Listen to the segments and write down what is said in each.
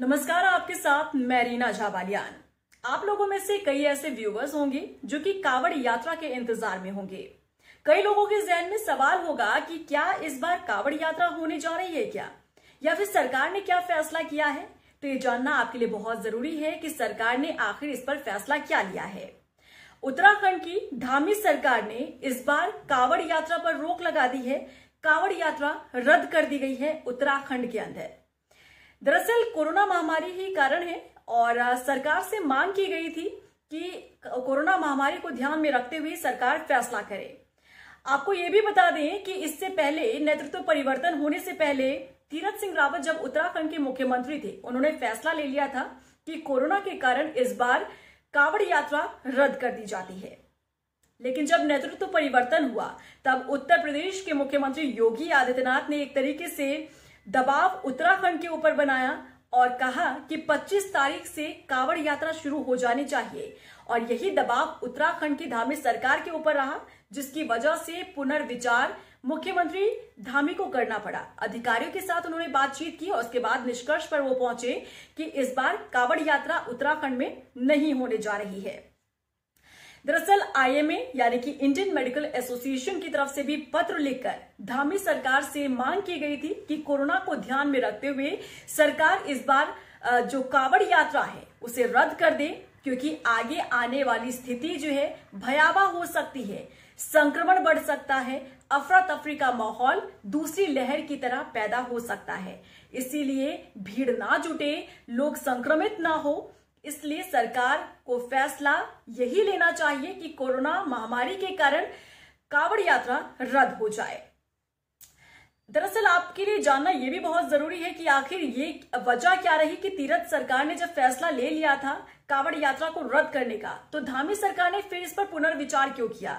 नमस्कार आपके साथ मैं रीना झाबालियान आप लोगों में से कई ऐसे व्यूवर्स होंगे जो कि कावड़ यात्रा के इंतजार में होंगे कई लोगों के जहन में सवाल होगा कि क्या इस बार कावड़ यात्रा होने जा रही है क्या या फिर सरकार ने क्या फैसला किया है तो ये जानना आपके लिए बहुत जरूरी है कि सरकार ने आखिर इस पर फैसला क्या लिया है उत्तराखंड की धामी सरकार ने इस बार कावड़ यात्रा पर रोक लगा दी है कावड़ यात्रा रद्द कर दी गई है उत्तराखंड के अंदर दरअसल कोरोना महामारी ही कारण है और सरकार से मांग की गई थी कि कोरोना महामारी को ध्यान में रखते हुए सरकार फैसला करे आपको ये भी बता दें कि इससे पहले नेतृत्व परिवर्तन होने से पहले तीरथ सिंह रावत जब उत्तराखंड के मुख्यमंत्री थे उन्होंने फैसला ले लिया था कि कोरोना के कारण इस बार कावड़ यात्रा रद्द कर दी जाती है लेकिन जब नेतृत्व परिवर्तन हुआ तब उत्तर प्रदेश के मुख्यमंत्री योगी आदित्यनाथ ने एक तरीके से दबाव उत्तराखंड के ऊपर बनाया और कहा कि 25 तारीख से कावड़ यात्रा शुरू हो जानी चाहिए और यही दबाव उत्तराखंड की धामी सरकार के ऊपर रहा जिसकी वजह से पुनर्विचार मुख्यमंत्री धामी को करना पड़ा अधिकारियों के साथ उन्होंने बातचीत की और उसके बाद निष्कर्ष पर वो पहुंचे कि इस बार कावड़ यात्रा उत्तराखंड में नहीं होने जा रही है दरअसल आईएमए यानी कि इंडियन मेडिकल एसोसिएशन की तरफ से भी पत्र लिखकर धामी सरकार से मांग की गई थी कि कोरोना को ध्यान में रखते हुए सरकार इस बार जो कावड़ यात्रा है उसे रद्द कर दे क्योंकि आगे आने वाली स्थिति जो है भयावह हो सकती है संक्रमण बढ़ सकता है अफरा तफरी का माहौल दूसरी लहर की तरह पैदा हो सकता है इसीलिए भीड़ ना जुटे लोग संक्रमित ना हो इसलिए सरकार को फैसला यही लेना चाहिए कि कोरोना महामारी के कारण कावड़ यात्रा रद्द हो जाए दरअसल आपके लिए जानना यह भी बहुत जरूरी है कि आखिर ये वजह क्या रही कि तीरथ सरकार ने जब फैसला ले लिया था कावड़ यात्रा को रद्द करने का तो धामी सरकार ने फिर इस पर पुनर्विचार क्यों किया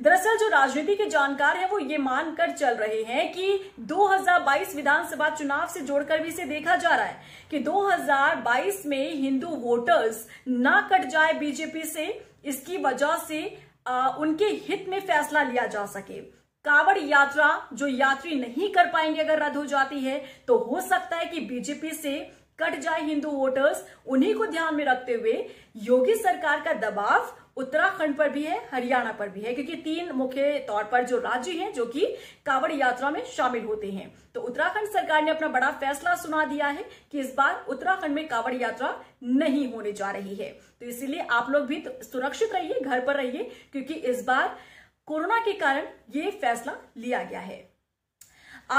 दरअसल जो राजनीति के जानकार हैं वो ये मानकर चल रहे हैं कि 2022 विधानसभा चुनाव से जोड़कर भी इसे देखा जा रहा है कि 2022 में हिंदू वोटर्स ना कट जाए बीजेपी से इसकी वजह से आ, उनके हित में फैसला लिया जा सके कावड़ यात्रा जो यात्री नहीं कर पाएंगे अगर रद्द हो जाती है तो हो सकता है कि बीजेपी से कट जाए हिंदू वोटर्स उन्हीं को ध्यान में रखते हुए योगी सरकार का दबाव उत्तराखंड पर भी है हरियाणा पर भी है क्योंकि तीन मुख्य तौर पर जो राज्य हैं जो कि कावड़ यात्रा में शामिल होते हैं तो उत्तराखंड सरकार ने अपना बड़ा फैसला सुना दिया है कि इस बार उत्तराखंड में कावड़ यात्रा नहीं होने जा रही है तो इसीलिए आप लोग भी तो सुरक्षित रहिए घर पर रहिए क्योंकि इस बार कोरोना के कारण ये फैसला लिया गया है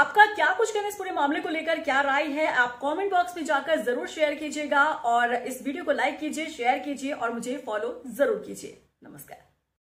आपका क्या कुछ कहना इस पूरे मामले को लेकर क्या राय है आप कमेंट बॉक्स में जाकर जरूर शेयर कीजिएगा और इस वीडियो को लाइक कीजिए शेयर कीजिए और मुझे फॉलो जरूर कीजिए नमस्कार